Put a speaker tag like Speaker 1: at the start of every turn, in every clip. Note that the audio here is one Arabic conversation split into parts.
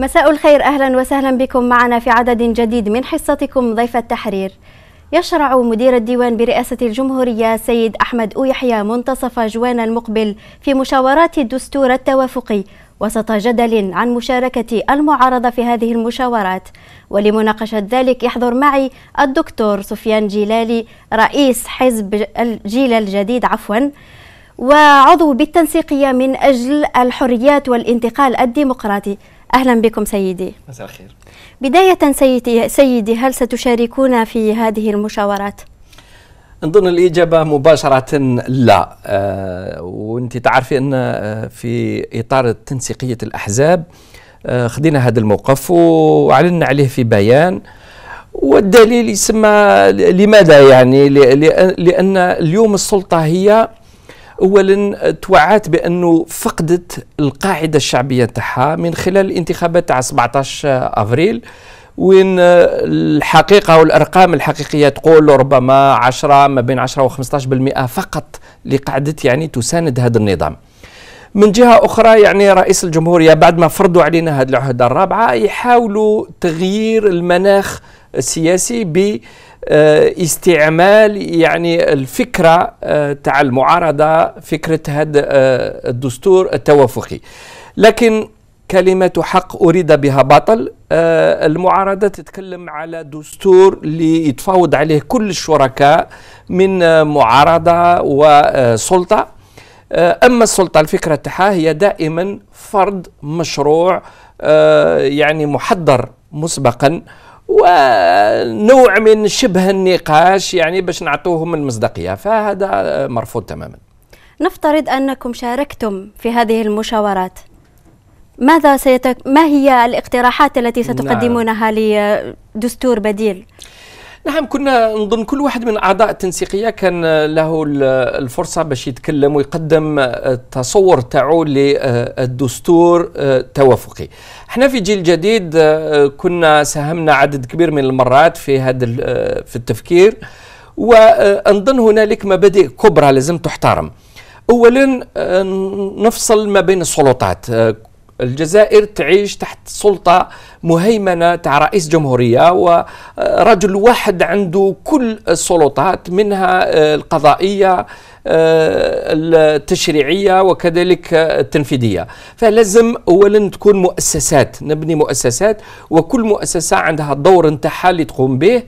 Speaker 1: مساء الخير أهلا وسهلا بكم معنا في عدد جديد من حصتكم ضيف التحرير يشرع مدير الديوان برئاسة الجمهورية سيد أحمد أويحيى منتصف جوان المقبل في مشاورات الدستور التوافقي وسط جدل عن مشاركة المعارضة في هذه المشاورات ولمناقشة ذلك يحضر معي الدكتور سفيان جيلالي رئيس حزب الجيل الجديد عفواً وعضو بالتنسيقية من أجل الحريات والانتقال الديمقراطي أهلا بكم سيدي مساء الخير بداية سيدي, سيدي هل ستشاركونا في هذه المشاورات؟
Speaker 2: نظن الإجابة مباشرة لا أه وانت تعرفي أن آه، في إطار تنسيقية الأحزاب أه خدينا هذا الموقف وعلنا عليه في بيان والدليل يسمى لماذا يعني لأن اليوم السلطة هي اولا توعات بانه فقدت القاعده الشعبيه تاعها من خلال الانتخابات تاع 17 افريل وين الحقيقة والأرقام الحقيقية تقول ربما 10 ما بين 10 و 15% فقط اللي قعدت يعني تساند هذا النظام من جهة أخرى يعني رئيس الجمهورية بعد ما فرضوا علينا هذه العهدة الرابعة يحاولوا تغيير المناخ السياسي ب آه، استعمال يعني الفكرة آه، تاع المعارضة فكرة هذا آه، الدستور التوافقي لكن كلمة حق أريد بها بطل المعارضة تتكلم على دستور اللي يتفاوض عليه كل الشركاء من معارضة وسلطة أما السلطة الفكرة تاعها هي دائما فرض مشروع يعني محضر مسبقا ونوع من شبه النقاش يعني باش نعطوهم المصداقيه فهذا مرفوض تماما
Speaker 1: نفترض أنكم شاركتم في هذه المشاورات ماذا سيتك... ما هي الاقتراحات التي ستقدمونها نعم. لدستور بديل؟
Speaker 2: نعم كنا نظن كل واحد من اعضاء التنسيقيه كان له الفرصه باش يتكلم ويقدم التصور آه، تاعو للدستور آه، التوافقي احنا في جيل جديد آه، كنا ساهمنا عدد كبير من المرات في هذا في التفكير ونظن هنالك مبادئ كبرى لازم تحترم اولا نفصل ما بين السلطات الجزائر تعيش تحت سلطه مهيمنة تاع رئيس جمهورية ورجل واحد عنده كل السلطات منها آه، القضائية آه، التشريعية وكذلك آه، التنفيذية فلازم أولا تكون مؤسسات نبني مؤسسات وكل مؤسسة عندها الدور نتاعها اللي تقوم به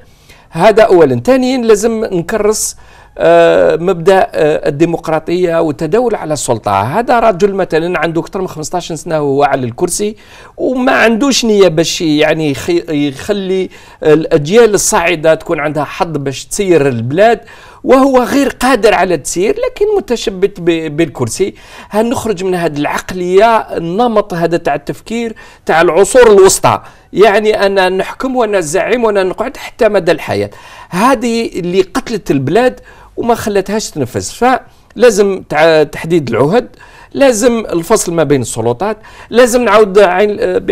Speaker 2: هذا اولا ثانيا لازم نكرس آه، مبدا آه، الديمقراطيه والتداول على السلطه هذا رجل مثلا عنده اكثر من 15 سنه وهو على الكرسي وما عندوش نيه باش يعني يخلي الاجيال الصاعده تكون عندها حظ باش تسير البلاد وهو غير قادر على التسيير لكن متشبت بالكرسي هل نخرج من هذه العقلية النمط هذا تاع التفكير تاع العصور الوسطى يعني أنا نحكم وأنا الزعيم وأنا نقعد حتى مدى الحياة هذه اللي قتلت البلاد وما خلتهاش تنفذ لازم تحديد العهد لازم الفصل ما بين السلطات لازم نعود بعين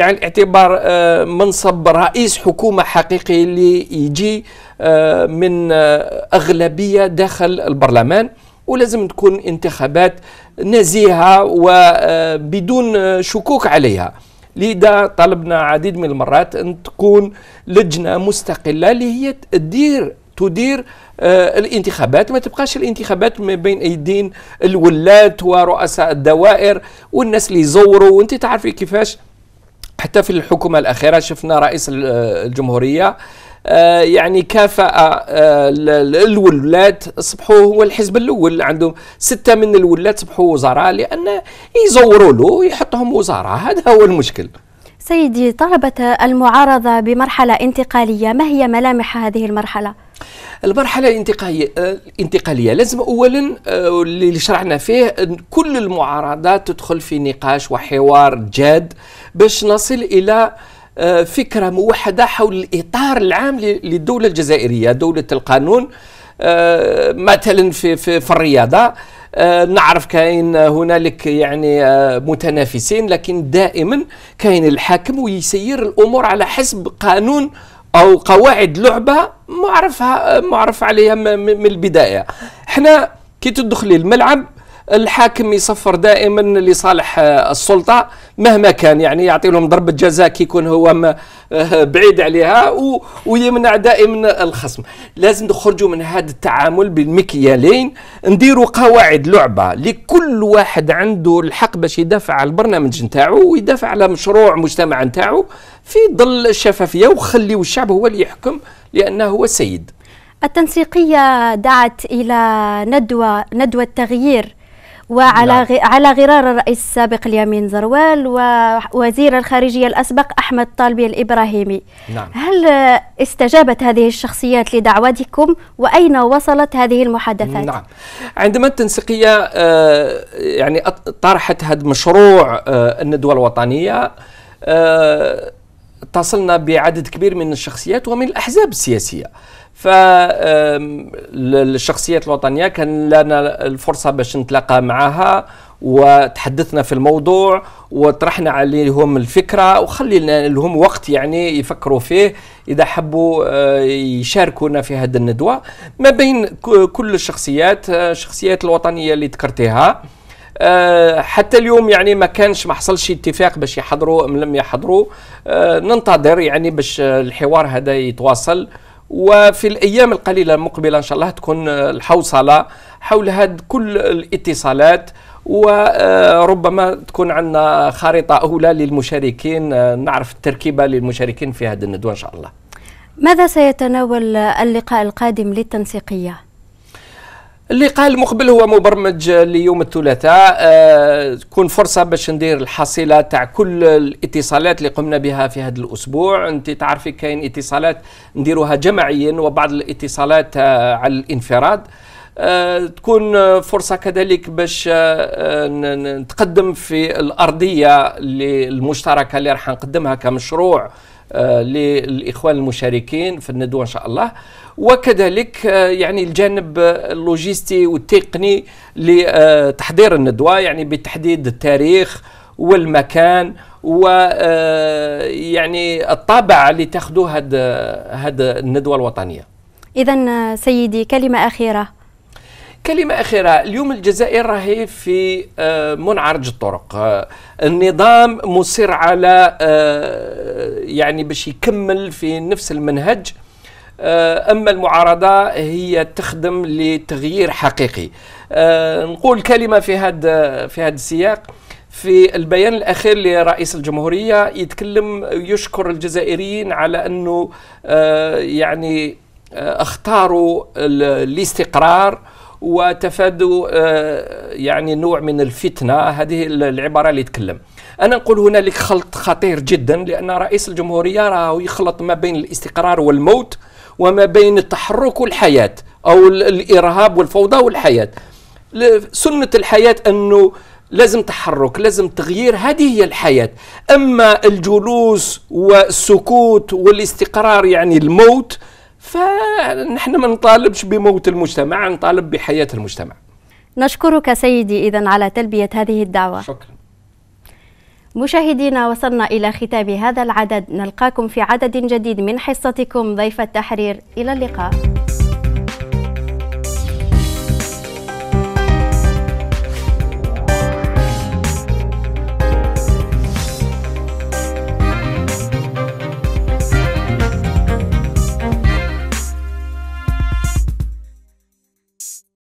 Speaker 2: الاعتبار آه، منصب رئيس حكومة حقيقي اللي يجي آه، من آه، أغلبية داخل البرلمان ولازم تكون انتخابات نزيهة وبدون شكوك عليها لذا طلبنا عديد من المرات أن تكون لجنة مستقلة اللي هي تدير تدير آه، الانتخابات ما تبقاش الانتخابات ما بين ايدين الولات ورؤساء الدوائر والناس اللي يزوروا وانت تعرفي كيفاش حتى في الحكومة الأخيرة شفنا رئيس آه، الجمهورية آه، يعني كافأ الولات أصبحوا صبحوا هو الحزب الاول عندهم سته من الولات صبحوا وزراء لان يزوروا له ويحطهم وزراء هذا هو المشكل
Speaker 1: سيدي طلبت المعارضه بمرحله انتقاليه ما هي ملامح هذه المرحله
Speaker 2: المرحله الانتقاليه الانتقاليه لازم اولا آه، اللي شرحنا فيه كل المعارضات تدخل في نقاش وحوار جاد باش نصل الى آه، فكره موحده حول الاطار العام للدوله الجزائريه دوله القانون آه، مثلا في في, في الرياضه نعرف كاين هنالك يعني متنافسين لكن دائما كاين الحاكم ويسير الامور على حسب قانون او قواعد لعبه معرفها معرف عليها من البدايه احنا كي تدخلي الملعب الحاكم يصفر دائما لصالح السلطه مهما كان يعني يعطي لهم ضربه جزاء كي يكون هو آه، بعيد عليها ويمنع دائما الخصم لازم نخرجوا من هذا التعامل بالمكيالين نديروا قواعد لعبه لكل واحد عنده الحق باش يدافع على البرنامج نتاعو ويدافع على مشروع مجتمع نتاعو في ظل الشفافيه وخليوا الشعب هو اللي يحكم لانه هو سيد
Speaker 1: التنسيقيه دعت الى ندوه ندوه تغيير وعلى نعم. على غرار الرئيس السابق اليمين زروال ووزير الخارجية الأسبق أحمد طالبي الإبراهيمي نعم. هل استجابت هذه الشخصيات لدعوتكم وأين وصلت هذه المحادثات؟ نعم
Speaker 2: عندما التنسيقية آه، يعني طرحت هذا المشروع آه، الندوة الوطنية آه، اتصلنا بعدد كبير من الشخصيات ومن الأحزاب السياسية فالشخصيات الوطنيه كان لنا الفرصه باش نتلاقى معها وتحدثنا في الموضوع وطرحنا عليهم الفكره وخلينا لهم وقت يعني يفكروا فيه اذا حبوا آه، يشاركونا في هذه الندوه ما بين كل الشخصيات آه، الشخصيات الوطنيه اللي ذكرتيها آه، حتى اليوم يعني ما كانش ما حصلش اتفاق باش يحضروا ام لم يحضروا ننتظر يعني باش الحوار هذا يتواصل وفي الايام القليله المقبله ان شاء الله تكون الحوصله حول هاد كل الاتصالات وربما آه، تكون عندنا خريطه اولى للمشاركين آه، نعرف التركيبه للمشاركين في هذه الندوه ان شاء الله
Speaker 1: ماذا سيتناول اللقاء القادم للتنسيقيه
Speaker 2: اللقاء المقبل هو مبرمج ليوم الثلاثاء أه تكون فرصة باش ندير الحصيلة تاع كل الاتصالات اللي قمنا بها في هذا الأسبوع أنت تعرفي كاين اتصالات نديروها جماعيا وبعض الاتصالات آه، على الانفراد آه، تكون فرصة كذلك باش آه، نتقدم في الأرضية المشتركة اللي راح نقدمها كمشروع آه، للاخوان المشاركين في الندوه ان شاء الله وكذلك آه، يعني الجانب اللوجستي والتقني لتحضير الندوه يعني بتحديد التاريخ والمكان ويعني آه، الطابع اللي تاخذوه هذه هذا الندوه الوطنيه.
Speaker 1: اذا سيدي كلمه اخيره
Speaker 2: كلمة أخيرة اليوم الجزائر راهي في آه، منعرج الطرق آه، النظام مصر على آه، يعني باش يكمل في نفس المنهج أما المعارضة هي تخدم لتغيير حقيقي نقول كلمة في هذا في هذا السياق في البيان الاخير لرئيس الجمهوريه يتكلم يشكر الجزائريين على انه يعني اختاروا الاستقرار وتفادوا آه، يعني نوع من الفتنه هذه العباره اللي يتكلم انا نقول هنالك خلط خطير جدا لان رئيس الجمهوريه راه يخلط ما بين الاستقرار والموت وما بين التحرك والحياه او الارهاب والفوضى والحياه سنه الحياه انه لازم تحرك لازم تغيير هذه هي الحياة أما الجلوس والسكوت والاستقرار يعني الموت فنحن ما نطالبش بموت المجتمع نطالب بحياة
Speaker 1: المجتمع نشكرك سيدي إذا على تلبية هذه الدعوة شكرا مشاهدينا وصلنا إلى ختام هذا العدد نلقاكم في عدد جديد من حصتكم ضيف التحرير إلى اللقاء